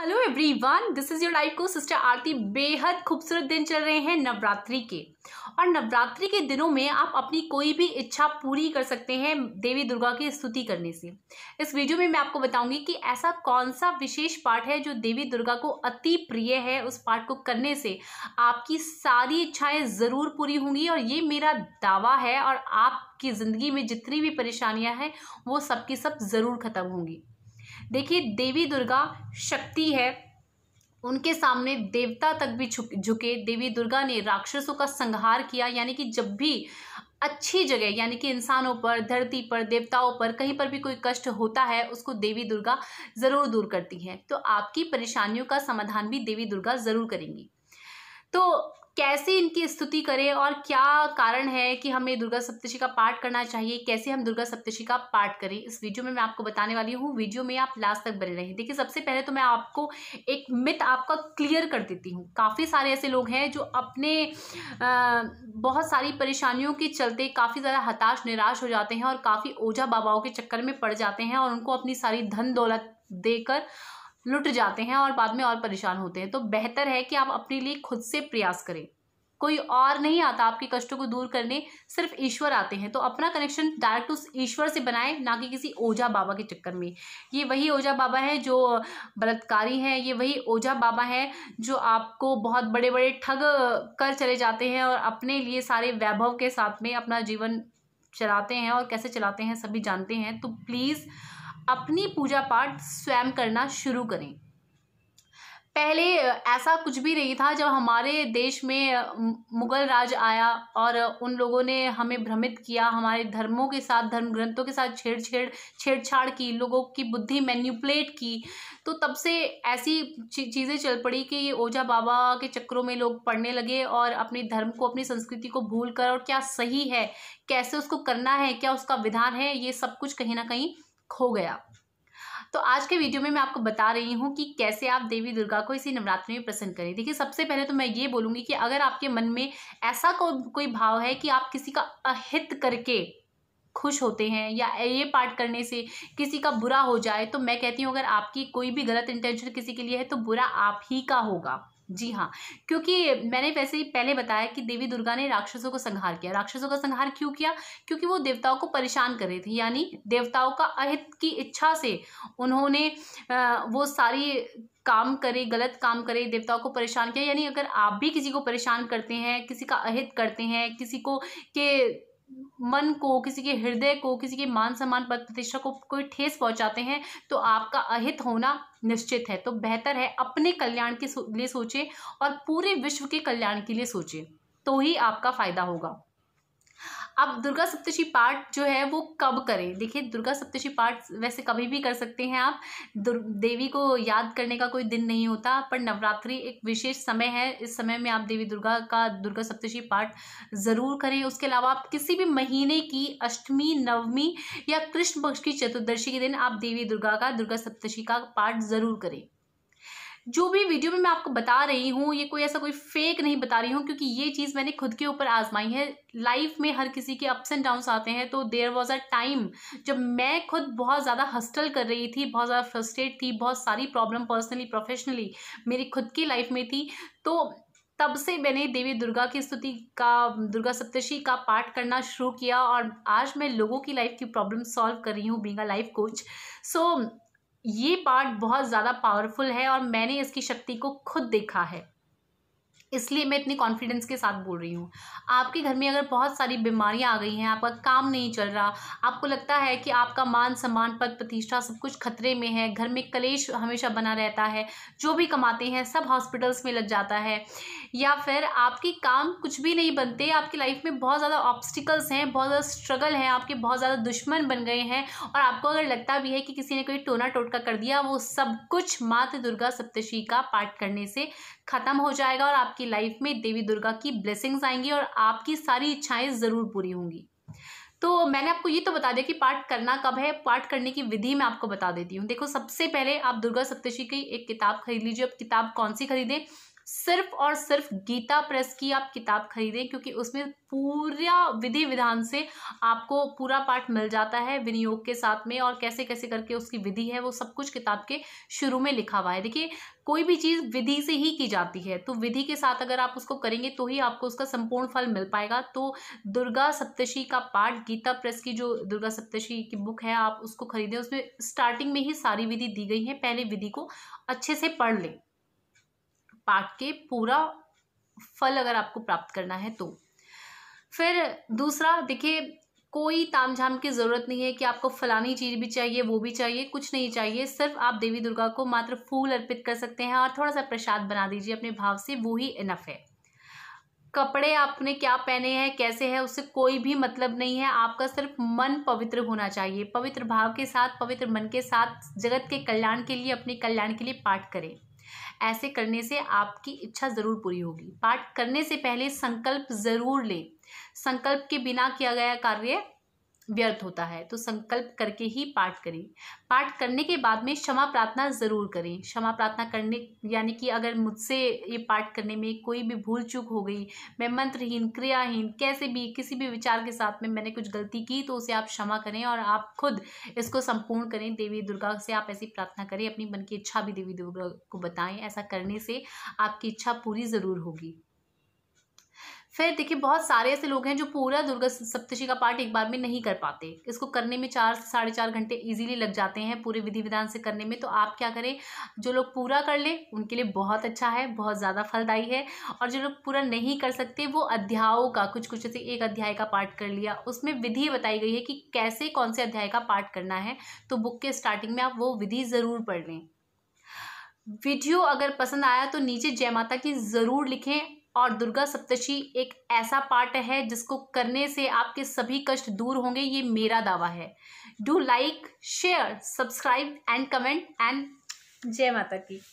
hello everyone this is your life coach sister Aarti बेहद खूबसूरत दिन चल रहे हैं नवरात्रि के और नवरात्रि के दिनों में आप अपनी कोई भी इच्छा पूरी कर सकते हैं देवी दुर्गा की स्तुति करने से इस वीडियो में मैं आपको बताऊंगी कि ऐसा कौन सा विशेष पाठ है जो देवी दुर्गा को अति प्रिय है उस पाठ को करने से आपकी सारी इच्छाएं ज़रूर पूरी होंगी और ये मेरा दावा है और आपकी ज़िंदगी में जितनी भी परेशानियाँ हैं वो सबकी सब ज़रूर ख़त्म होंगी देखिए देवी दुर्गा शक्ति है उनके सामने देवता तक भी झुके देवी दुर्गा ने राक्षसों का संहार किया यानी कि जब भी अच्छी जगह यानी कि इंसानों पर धरती पर देवताओं पर कहीं पर भी कोई कष्ट होता है उसको देवी दुर्गा ज़रूर दूर करती हैं तो आपकी परेशानियों का समाधान भी देवी दुर्गा ज़रूर करेंगी तो कैसे इनकी स्तुति करें और क्या कारण है कि हमें दुर्गा सप्तशी का पाठ करना चाहिए कैसे हम दुर्गा सप्तशी का पाठ करें इस वीडियो में मैं आपको बताने वाली हूँ वीडियो में आप लास्ट तक बने रहें देखिए सबसे पहले तो मैं आपको एक मिथ आपका क्लियर कर देती हूँ काफ़ी सारे ऐसे लोग हैं जो अपने आ, बहुत सारी परेशानियों के चलते काफ़ी ज़्यादा हताश निराश हो जाते हैं और काफ़ी ओझा बाबाओं के चक्कर में पड़ जाते हैं और उनको अपनी सारी धन दौलत देकर लुट जाते हैं और बाद में और परेशान होते हैं तो बेहतर है कि आप अपने लिए खुद से प्रयास करें कोई और नहीं आता आपके कष्टों को दूर करने सिर्फ ईश्वर आते हैं तो अपना कनेक्शन डायरेक्ट उस ईश्वर से बनाएं ना कि किसी ओझा बाबा के चक्कर में ये वही ओझा बाबा है जो बलात्कारी हैं ये वही ओझा बाबा है जो आपको बहुत बड़े बड़े ठग कर चले जाते हैं और अपने लिए सारे वैभव के साथ में अपना जीवन चलाते हैं और कैसे चलाते हैं सभी जानते हैं तो प्लीज़ अपनी पूजा पाठ स्वयं करना शुरू करें पहले ऐसा कुछ भी नहीं था जब हमारे देश में मुगल राज आया और उन लोगों ने हमें भ्रमित किया हमारे धर्मों के साथ धर्म ग्रंथों के साथ छेड़छेड़ छेड़छाड़ की लोगों की बुद्धि मैन्यूपलेट की तो तब से ऐसी चीज़ें चल पड़ी कि ये ओझा बाबा के चक्रों में लोग पढ़ने लगे और अपने धर्म को अपनी संस्कृति को भूल कर और क्या सही है कैसे उसको करना है क्या उसका विधान है ये सब कुछ कहीं ना कहीं खो गया तो आज के वीडियो में मैं आपको बता रही हूँ कि कैसे आप देवी दुर्गा को इसी नवरात्रि में प्रसन्न करें देखिए सबसे पहले तो मैं ये बोलूँगी कि अगर आपके मन में ऐसा को, कोई भाव है कि आप किसी का अहित करके खुश होते हैं या ये पार्ट करने से किसी का बुरा हो जाए तो मैं कहती हूँ अगर आपकी कोई भी गलत इंटेंशन किसी के लिए है तो बुरा आप ही का होगा जी हाँ क्योंकि मैंने वैसे ही पहले बताया कि देवी दुर्गा ने राक्षसों को संहार किया राक्षसों का संहार क्यों किया क्योंकि वो देवताओं को परेशान कर रही थे यानी देवताओं का अहित की इच्छा से उन्होंने वो सारी काम करे गलत काम करे देवताओं को परेशान किया यानी अगर आप भी किसी को परेशान करते हैं किसी का अहित करते हैं किसी को के मन को किसी के हृदय को किसी के मान सम्मान पद प्रतिष्ठा को कोई ठेस पहुंचाते हैं तो आपका अहित होना निश्चित है तो बेहतर है अपने कल्याण के लिए सोचें और पूरे विश्व के कल्याण के लिए सोचें तो ही आपका फायदा होगा अब दुर्गा सप्तशी पाठ जो है वो कब करें देखिए दुर्गा सप्तशी पाठ वैसे कभी भी कर सकते हैं आप देवी को याद करने का कोई दिन नहीं होता पर नवरात्रि एक विशेष समय है इस समय में आप देवी दुर्गा का दुर्गा सप्तशी पाठ ज़रूर करें उसके अलावा आप किसी भी महीने की अष्टमी नवमी या कृष्ण पक्ष की चतुर्दशी के दिन आप देवी दुर्गा का दुर्गा सप्तशी का पाठ ज़रूर करें जो भी वीडियो में मैं आपको बता रही हूँ ये कोई ऐसा कोई फेक नहीं बता रही हूँ क्योंकि ये चीज़ मैंने खुद के ऊपर आजमाई है लाइफ में हर किसी के अप्स एंड डाउन्स आते हैं तो देर वॉज अ टाइम जब मैं खुद बहुत ज़्यादा हस्टल कर रही थी बहुत ज़्यादा फ्रस्ट्रेट थी बहुत सारी प्रॉब्लम पर्सनली प्रोफेशनली मेरी खुद की लाइफ में थी तो तब से मैंने देवी दुर्गा की स्तुति का दुर्गा सप्तशी का पाठ करना शुरू किया और आज मैं लोगों की लाइफ की प्रॉब्लम सॉल्व कर रही हूँ being a life coach so so, ये पार्ट बहुत ज़्यादा पावरफुल है और मैंने इसकी शक्ति को खुद देखा है इसलिए मैं इतनी कॉन्फिडेंस के साथ बोल रही हूँ आपके घर में अगर बहुत सारी बीमारियाँ आ गई हैं आपका काम नहीं चल रहा आपको लगता है कि आपका मान सम्मान पद प्रतिष्ठा सब कुछ खतरे में है घर में कलेश हमेशा बना रहता है जो भी कमाते हैं सब हॉस्पिटल्स में लग जाता है या फिर आपके काम कुछ भी नहीं बनते आपकी लाइफ में बहुत ज़्यादा ऑब्स्टिकल्स हैं बहुत ज़्यादा स्ट्रगल हैं आपके बहुत ज़्यादा दुश्मन बन गए हैं और आपको अगर लगता भी है कि किसी ने कोई टोना टोटका कर दिया वो सब कुछ मात दुर्गा सप्तशी का पाठ करने से ख़त्म हो जाएगा और आपकी लाइफ में देवी दुर्गा की ब्लेसिंग्स आएंगी और आपकी सारी इच्छाएं ज़रूर पूरी होंगी तो मैंने आपको ये तो बता दिया कि पाठ करना कब है पाठ करने की विधि मैं आपको बता देती हूँ देखो सबसे पहले आप दुर्गा सप्तशी की एक किताब खरीद लीजिए अब किताब कौन सी खरीदें सिर्फ और सिर्फ गीता प्रेस की आप किताब खरीदें क्योंकि उसमें पूरा विधि विधान से आपको पूरा पाठ मिल जाता है विनियोग के साथ में और कैसे कैसे करके उसकी विधि है वो सब कुछ किताब के शुरू में लिखा हुआ है देखिए कोई भी चीज़ विधि से ही की जाती है तो विधि के साथ अगर आप उसको करेंगे तो ही आपको उसका संपूर्ण फल मिल पाएगा तो दुर्गा सप्तशी का पाठ गीता प्रेस की जो दुर्गा सप्तशी की बुक है आप उसको खरीदें उसमें स्टार्टिंग में ही सारी विधि दी गई है पहले विधि को अच्छे से पढ़ लें पाठ के पूरा फल अगर आपको प्राप्त करना है तो फिर दूसरा देखिए कोई ताम झाम की ज़रूरत नहीं है कि आपको फलानी चीज़ भी चाहिए वो भी चाहिए कुछ नहीं चाहिए सिर्फ आप देवी दुर्गा को मात्र फूल अर्पित कर सकते हैं और थोड़ा सा प्रसाद बना दीजिए अपने भाव से वो ही इनफ है कपड़े आपने क्या पहने हैं कैसे है उससे कोई भी मतलब नहीं है आपका सिर्फ मन पवित्र होना चाहिए पवित्र भाव के साथ पवित्र मन के साथ जगत के कल्याण के लिए अपने कल्याण के लिए पाठ करें ऐसे करने से आपकी इच्छा ज़रूर पूरी होगी पाठ करने से पहले संकल्प ज़रूर लें संकल्प के बिना किया गया कार्य व्यर्थ होता है तो संकल्प करके ही पाठ करें पाठ करने के बाद में क्षमा प्रार्थना ज़रूर करें क्षमा प्रार्थना करने यानी कि अगर मुझसे ये पाठ करने में कोई भी भूल चूक हो गई मैं मंत्रहीन क्रियाहीन कैसे भी किसी भी विचार के साथ में मैंने कुछ गलती की तो उसे आप क्षमा करें और आप खुद इसको संपूर्ण करें देवी दुर्गा से आप ऐसी प्रार्थना करें अपनी मन की इच्छा भी देवी दुर्गा को बताएं ऐसा करने से आपकी इच्छा पूरी ज़रूर होगी फिर देखिए बहुत सारे ऐसे लोग हैं जो पूरा दुर्गा सप्तशी का पाठ एक बार में नहीं कर पाते इसको करने में चार से साढ़े चार घंटे इजीली लग जाते हैं पूरे विधि विधान से करने में तो आप क्या करें जो लोग पूरा कर लें उनके लिए बहुत अच्छा है बहुत ज़्यादा फलदायी है और जो लोग पूरा नहीं कर सकते वो अध्यायों का कुछ कुछ ऐसे एक अध्याय का पाठ कर लिया उसमें विधि बताई गई है कि कैसे कौन से अध्याय का पाठ करना है तो बुक के स्टार्टिंग में आप वो विधि ज़रूर पढ़ लें वीडियो अगर पसंद आया तो नीचे जय माता की ज़रूर लिखें और दुर्गा सप्तशी एक ऐसा पार्ट है जिसको करने से आपके सभी कष्ट दूर होंगे ये मेरा दावा है do like share subscribe and comment and जय माता की